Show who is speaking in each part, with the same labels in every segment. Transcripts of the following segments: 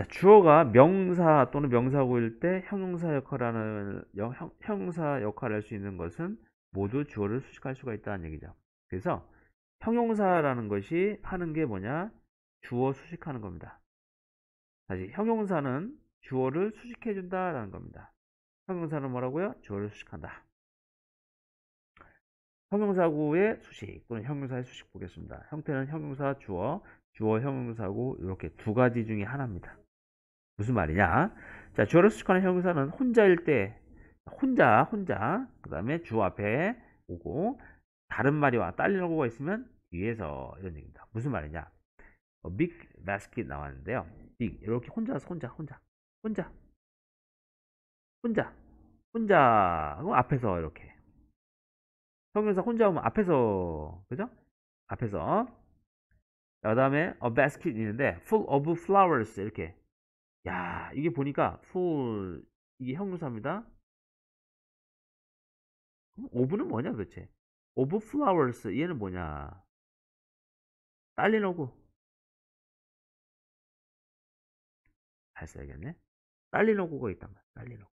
Speaker 1: 자, 주어가 명사 또는 명사구일 때 형용사 역할하는 형, 용사 역할을 할 수 있는 것은 모두 주어를 수식할 수가 있다는 얘기죠. 그래서 형용사라는 것이 하는 게 뭐냐? 주어 수식하는 겁니다. 다시 형용사는 주어를 수식해 준다라는 겁니다. 형용사는 뭐라고요? 주어를 수식한다. 형용사구의 수식 또는 형용사의 수식 보겠습니다. 형태는 형용사 주어, 주어 형용사구 이렇게 두 가지 중에 하나입니다. 무슨 말이냐? 자, 주어를 수축하는 형용사는 혼자일 때 혼자, 혼자. 그다음에 주 앞에 오고 다른 말이 와 딸리는 거가 있으면 뒤에서 이런 얘기입니다. 무슨 말이냐? 어, big basket 나왔는데요. big 이렇게 혼자서 혼자 혼자 혼자 혼자 혼자 하고 앞에서 이렇게 형용사 혼자 오면 앞에서 그죠? 앞에서 그 다음에 a basket 있는데 full of flowers 이렇게 야, 이게 보니까 풀 이게 형용사입니다.
Speaker 2: 오분은 뭐냐 도대체?
Speaker 1: of f l o w
Speaker 2: 얘는 뭐냐? 딸린 오구 잘 써야겠네. 딸린 오구가 있단 말이야. 딸린 오구.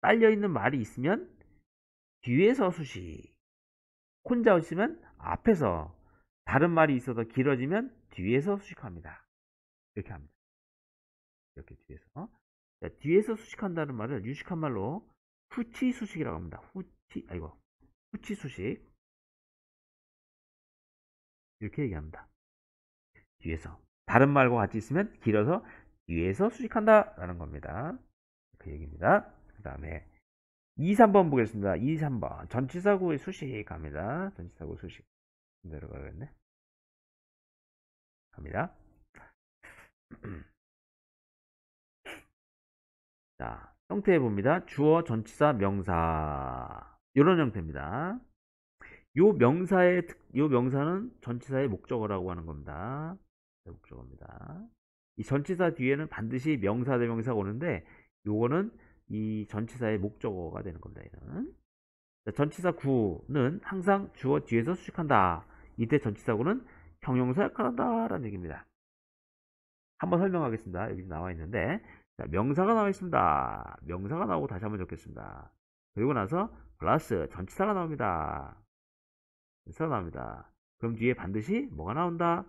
Speaker 1: 딸려 있는 말이 있으면 뒤에서 수식, 혼자 있으면 앞에서 다른 말이 있어서 길어지면 뒤에서 수식합니다. 이렇게 합니다. 이렇게 뒤에서. 어? 자, 뒤에서 수식한다는 말을 유식한 말로 후치 수식이라고 합니다. 후치, 아이고, 후치 수식. 이렇게 얘기합니다. 뒤에서. 다른 말과 같이 있으면 길어서 뒤에서 수식한다. 라는 겁니다. 그 얘기입니다. 그 다음에 2, 3번 보겠습니다. 2, 3번. 전치사구의 수식 갑니다. 전치사구 수식. 내려가겠네. 합니다. 자, 형태 해 봅니다. 주어, 전치사, 명사. 이런 형태입니다. 요 명사의 특, 요 명사는 전치사의 목적어라고 하는 겁니다. 네, 목적어입니다. 이 전치사 뒤에는 반드시 명사 대명사가 오는데 요거는 이 전치사의 목적어가 되는 겁니다. 얘는. 자, 전치사 구는 항상 주어 뒤에서 수식한다. 이때 전치사 구는 형용사 역할을 한다라는 얘기입니다. 한번 설명하겠습니다. 여기 나와 있는데 자, 명사가 나와 있습니다. 명사가 나오고 다시 한번 적겠습니다. 그리고 나서 플러스 전치사가 나옵니다. 전치사가 나옵니다. 그럼 뒤에 반드시 뭐가 나온다?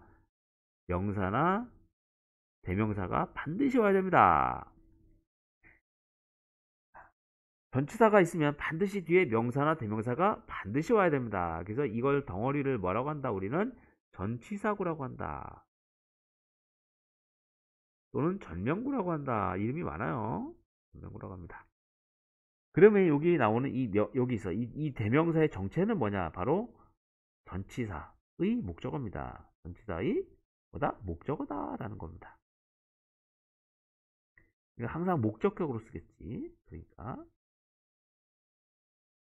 Speaker 1: 명사나 대명사가 반드시 와야 됩니다. 전치사가 있으면 반드시 뒤에 명사나 대명사가 반드시 와야 됩니다. 그래서 이걸 덩어리를 뭐라고 한다? 우리는 전치사구라고 한다. 또는 전명구라고 한다. 이름이 많아요. 전명구라고 합니다. 그러면 여기 나오는 이 여기서 이, 이 대명사의 정체는 뭐냐? 바로 전치사의 목적어입니다. 전치사의 뭐다? 목적어다라는 겁니다. 항상 목적격으로 쓰겠지. 그러니까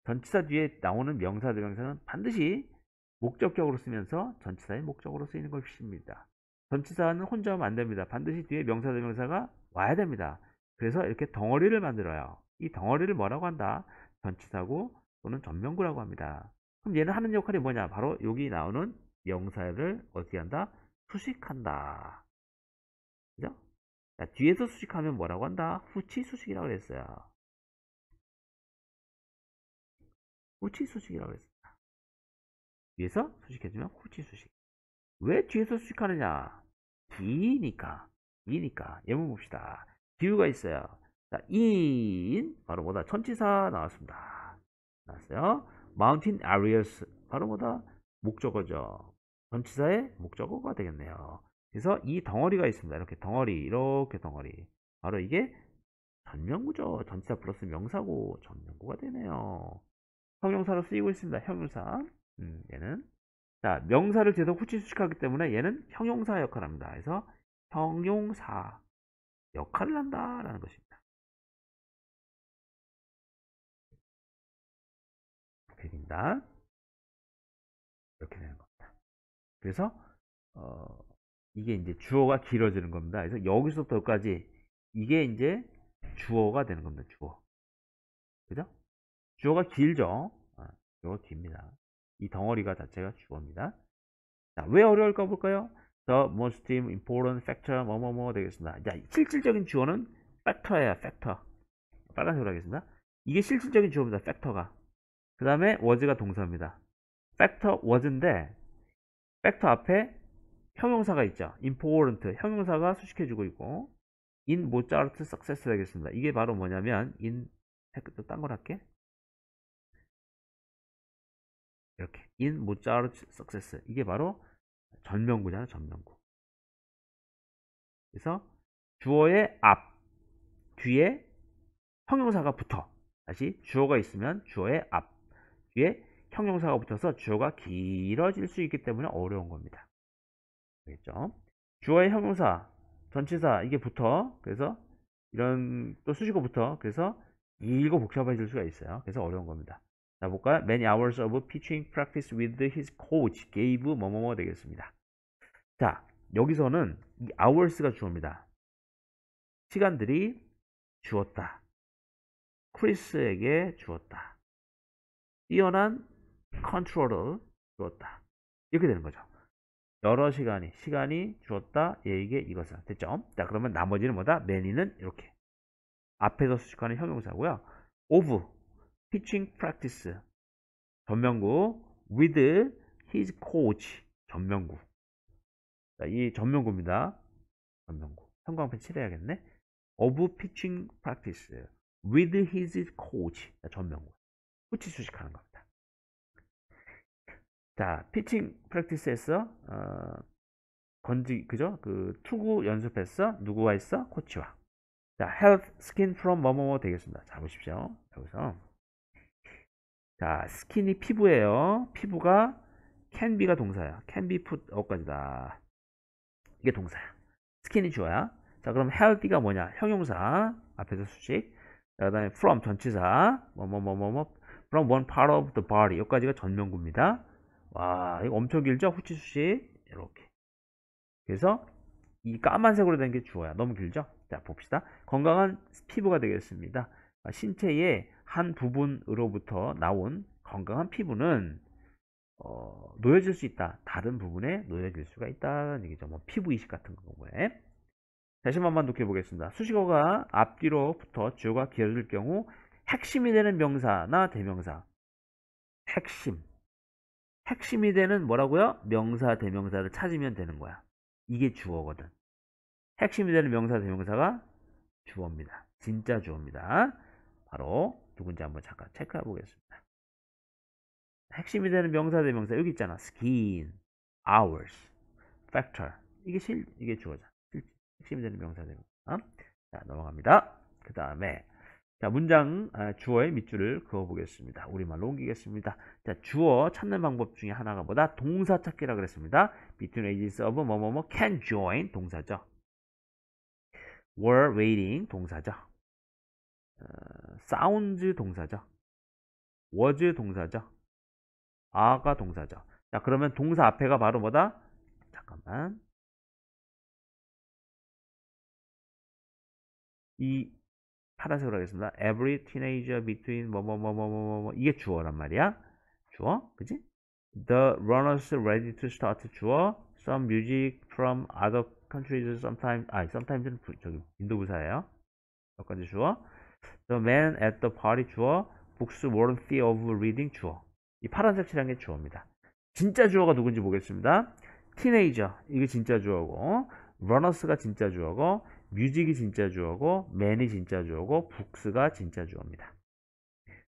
Speaker 1: 전치사 뒤에 나오는 명사 대명사는 반드시 목적격으로 쓰면서 전치사의 목적으로 쓰이는 것입니다. 전치사는 혼자 하면 안됩니다. 반드시 뒤에 명사 대명사가 와야 됩니다. 그래서 이렇게 덩어리를 만들어요. 이 덩어리를 뭐라고 한다? 전치사고 또는 전명구라고 합니다. 그럼 얘는 하는 역할이 뭐냐? 바로 여기 나오는 명사를 어떻게 한다? 수식한다. 그죠? 자, 뒤에서 수식하면 뭐라고 한다?
Speaker 2: 후치 수식이라고 했어요. 후치
Speaker 1: 수식이라고 했어요. 위에서 수식해주면 코치 수식. 왜 뒤에서 수식하느냐? 기니까. 이니까. 예문 봅시다. 기우가 있어요. 자, 인. 바로 뭐다? 천치사 나왔습니다. 나왔어요. mountain areas. 바로 뭐다? 목적어죠. 전치사의 목적어가 되겠네요. 그래서 이 덩어리가 있습니다. 이렇게 덩어리, 이렇게 덩어리. 바로 이게 전명구죠. 전치사 플러스 명사고 전명구가 되네요. 형용사로 쓰이고 있습니다. 형용사. 음, 얘는 자 명사를 계속 후치수식하기 때문에 얘는 형용사 역할을 합니다. 그래서 형용사 역할을 한다라는 것입니다. 이 백입니다. 이렇게 되는 겁니다. 그래서 어, 이게 이제 주어가 길어지는 겁니다. 그래서 여기서부터 여기까지 이게 이제 주어가 되는 겁니다. 주어. 그죠? 주어가 길죠? 아, 주어가 깁니다. 이 덩어리가 자체가 주어입니다. 자, 왜 어려울까 볼까요? The most important factor 뭐 뭐뭐 뭐, 뭐 되겠습니다. 자, 실질적인 주어는 factor예요. factor. 빨간색으로 하겠습니다. 이게 실질적인 주어입니다. factor가. 그 다음에 was가 동사입니다. factor was인데 factor 앞에 형용사가 있죠. important 형용사가 수식해주고 있고 in Mozart's success 되겠습니다. 이게 바로 뭐냐면 in 딴걸 할게. in Mozart's success. 이게 바로 전명구잖아, 전명구. 그래서 주어의 앞, 뒤에 형용사가 붙어. 다시 주어가 있으면 주어의 앞, 뒤에 형용사가 붙어서 주어가 길어질 수 있기 때문에 어려운 겁니다. 알겠죠? 주어의 형용사, 전치사 이게 붙어. 그래서 이런 또 수식어부터 그래서 이거 복잡해질 수가 있어요. 그래서 어려운 겁니다. 자 볼까요? Many hours of pitching practice with his coach gave 뭐뭐뭐 되겠습니다. 자 여기서는 이 hours가 주어입니다. 시간들이 주었다. 크리스에게 주었다. 뛰어난 컨트롤을 주었다. 이렇게 되는 거죠. 여러 시간이 시간이 주었다 얘에게 이것은 됐죠? 자 그러면 나머지는 뭐다? many는 이렇게 앞에서 수식하는 형용사고요. of teaching practice 전명구 with his coach 전명구 자, 이전명구입니다전명구 형광펜 칠해야겠네 of pitching practice with his coach 자, 전명구 코치 수식하는 겁니다 자 피칭 프랙티스에서 어, 건지 그죠 그 투구 연습했어 누구와 있어 코치와 자 health skin from 뭐뭐뭐 되겠습니다 자 보십시오 여기서 자, 스킨이 피부예요. 피부가 can be가 동사야. can be put 어까지다. 이게 동사야. 스킨이 주어야. 자, 그럼 healthy가 뭐냐? 형용사. 앞에서 수식. 그 다음에 from 전치사. 뭐뭐뭐 뭐뭐 뭐, 뭐. from one part of the body. 여기까지가 전명구입니다. 와, 이거 엄청 길죠? 후치 수식. 이렇게. 그래서 이 까만색으로 된 게 주어야. 너무 길죠? 자, 봅시다. 건강한 피부가 되겠습니다. 아, 신체에 한 부분으로부터 나온 건강한 피부는 어, 놓여질 수 있다. 다른 부분에 놓여질 수가 있다는 얘기죠. 뭐 피부 이식 같은 경우에. 다시 한번 독해 보겠습니다. 수식어가 앞뒤로부터 주어가 길어질 경우 핵심이 되는 명사나 대명사. 핵심. 핵심이 되는 뭐라고요? 명사, 대명사를 찾으면 되는 거야. 이게 주어거든. 핵심이 되는 명사, 대명사가 주어입니다. 진짜 주어입니다. 바로 누군지 한번 잠깐 체크해 보겠습니다. 핵심이 되는 명사 대명사 여기 있잖아. skin, hours, factor 이게 실 이게 주어자. 핵심이 되는 명사 대명사. 자 넘어갑니다. 그 다음에 자 문장 아, 주어의 밑줄을 그어보겠습니다. 우리말로 옮기겠습니다. 자 주어 찾는 방법 중에 하나가 뭐다? 동사 찾기라 그랬습니다. between ages of 뭐뭐뭐 can join 동사죠. were waiting 동사죠. 사운드 동사죠. 워즈 동사죠. 아가 동사죠. 자, 그러면 동사 앞에가 바로 뭐다? 잠깐만. 이 파란색으로 하겠습니다. Every teenager between 뭐뭐뭐뭐뭐뭐 이게 주어란 말이야. 주어, 그지? The runners ready to start 주어. Some music from other countries sometimes. 아, s o m e t i m e s 저기 인도 부사예요. 몇 가지 주어. The 그 man at the party 주어. Books worthy of reading 주어. 이 파란색 칠한 게 주어입니다. 진짜 주어가 누군지 보겠습니다. teenager 이게 진짜 주어고 runners가 진짜 주어고 뮤직이 진짜 주어고 맨이 진짜 주어고 북스가 진짜 주어입니다.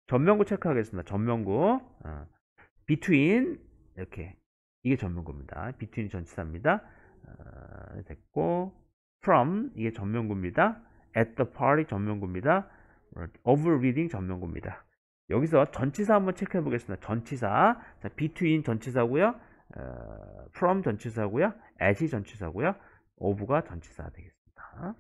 Speaker 1: 전명구 체크하겠습니다. 전명구 어. between 이렇게 이게 전명구입니다 between이 전치사입니다. 어, 됐고 from 이게 전명구입니다 at the party 전명구입니다 overreading 전면구입니다 여기서 전치사 한번 체크해 보겠습니다. 전치사, 자, between 전치사고요, 어, from 전치사고요, a s 전치사고요, of가 전치사
Speaker 2: 되겠습니다.